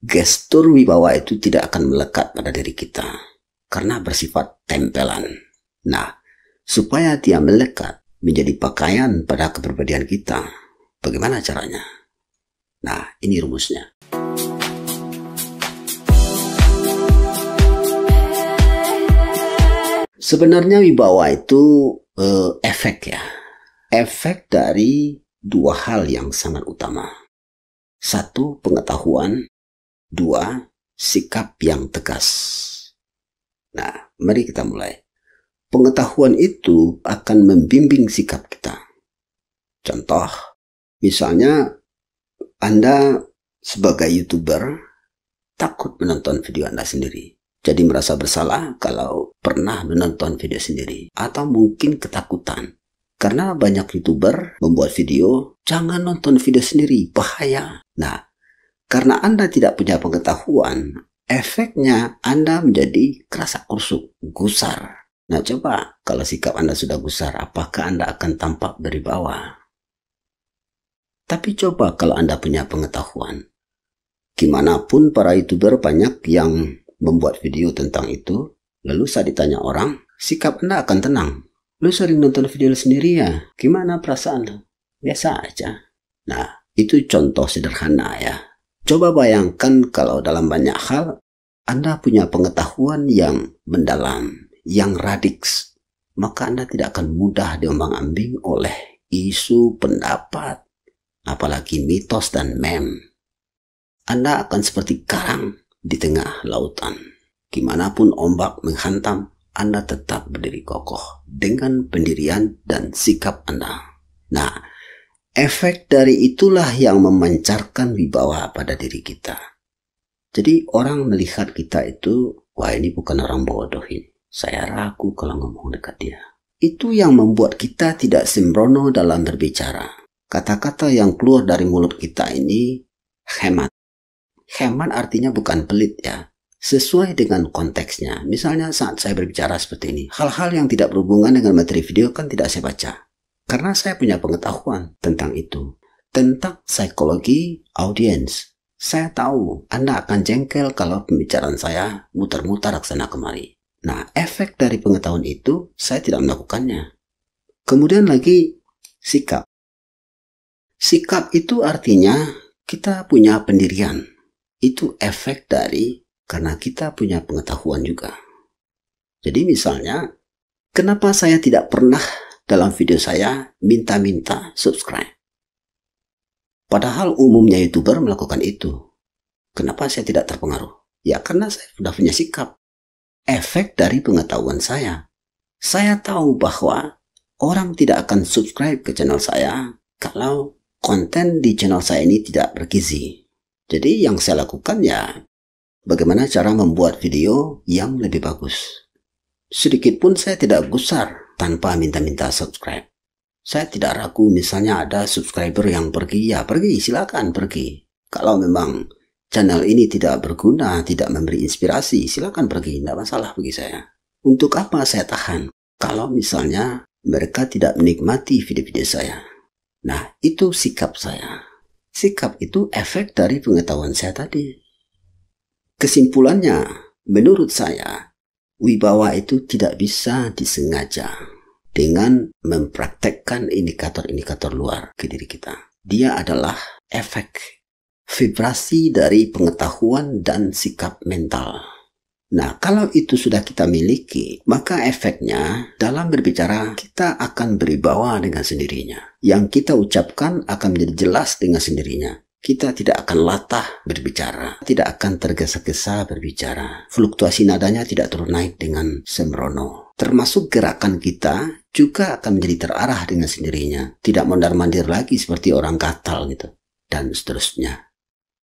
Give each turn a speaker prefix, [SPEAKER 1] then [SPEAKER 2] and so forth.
[SPEAKER 1] gestur wibawa itu tidak akan melekat pada diri kita karena bersifat tempelan. Nah, supaya dia melekat menjadi pakaian pada kepribadian kita, bagaimana caranya? Nah, ini rumusnya. Sebenarnya wibawa itu eh, efek ya. Efek dari dua hal yang sangat utama. Satu, pengetahuan Dua, sikap yang tegas. Nah, mari kita mulai. Pengetahuan itu akan membimbing sikap kita. Contoh, misalnya Anda sebagai YouTuber takut menonton video Anda sendiri. Jadi merasa bersalah kalau pernah menonton video sendiri. Atau mungkin ketakutan. Karena banyak YouTuber membuat video, jangan nonton video sendiri, bahaya. Nah, karena Anda tidak punya pengetahuan, efeknya Anda menjadi kerasa kursuk, gusar. Nah coba kalau sikap Anda sudah gusar, apakah Anda akan tampak dari bawah? Tapi coba kalau Anda punya pengetahuan. Gimana pun para youtuber banyak yang membuat video tentang itu, lalu saat ditanya orang, sikap Anda akan tenang. Lu sering nonton video lu sendiri ya? Gimana perasaan lu? Biasa aja. Nah, itu contoh sederhana ya Coba bayangkan kalau dalam banyak hal Anda punya pengetahuan yang mendalam, yang radiks, maka Anda tidak akan mudah diombang-ambing oleh isu pendapat, apalagi mitos dan mem. Anda akan seperti karang di tengah lautan. Gimanapun ombak menghantam, anda tetap berdiri kokoh dengan pendirian dan sikap Anda. Nah, efek dari itulah yang memancarkan wibawa pada diri kita. Jadi orang melihat kita itu, wah ini bukan orang bodoh ini. Saya ragu kalau ngomong dekat dia. Itu yang membuat kita tidak sembrono dalam berbicara. Kata-kata yang keluar dari mulut kita ini hemat. Hemat artinya bukan pelit ya. Sesuai dengan konteksnya. Misalnya saat saya berbicara seperti ini, hal-hal yang tidak berhubungan dengan materi video kan tidak saya baca karena saya punya pengetahuan tentang itu. Tentang psikologi audiens. Saya tahu Anda akan jengkel kalau pembicaraan saya muter-muter ke kemari. Nah, efek dari pengetahuan itu saya tidak melakukannya. Kemudian lagi sikap. Sikap itu artinya kita punya pendirian. Itu efek dari karena kita punya pengetahuan juga. Jadi misalnya, kenapa saya tidak pernah dalam video saya minta-minta subscribe. Padahal umumnya YouTuber melakukan itu. Kenapa saya tidak terpengaruh? Ya karena saya sudah punya sikap. Efek dari pengetahuan saya. Saya tahu bahwa orang tidak akan subscribe ke channel saya kalau konten di channel saya ini tidak bergizi. Jadi yang saya lakukan ya bagaimana cara membuat video yang lebih bagus. Sedikit pun saya tidak gusar tanpa minta-minta subscribe. Saya tidak ragu misalnya ada subscriber yang pergi, ya pergi, silakan pergi. Kalau memang channel ini tidak berguna, tidak memberi inspirasi, silakan pergi, tidak masalah bagi saya. Untuk apa saya tahan kalau misalnya mereka tidak menikmati video-video saya? Nah, itu sikap saya. Sikap itu efek dari pengetahuan saya tadi. Kesimpulannya, menurut saya, Wibawa itu tidak bisa disengaja dengan mempraktekkan indikator-indikator luar ke diri kita. Dia adalah efek vibrasi dari pengetahuan dan sikap mental. Nah, kalau itu sudah kita miliki, maka efeknya dalam berbicara kita akan beribawa dengan sendirinya. Yang kita ucapkan akan menjadi jelas dengan sendirinya kita tidak akan latah berbicara, tidak akan tergesa-gesa berbicara. Fluktuasi nadanya tidak turun naik dengan sembrono. Termasuk gerakan kita juga akan menjadi terarah dengan sendirinya, tidak mondar-mandir lagi seperti orang katal gitu, dan seterusnya.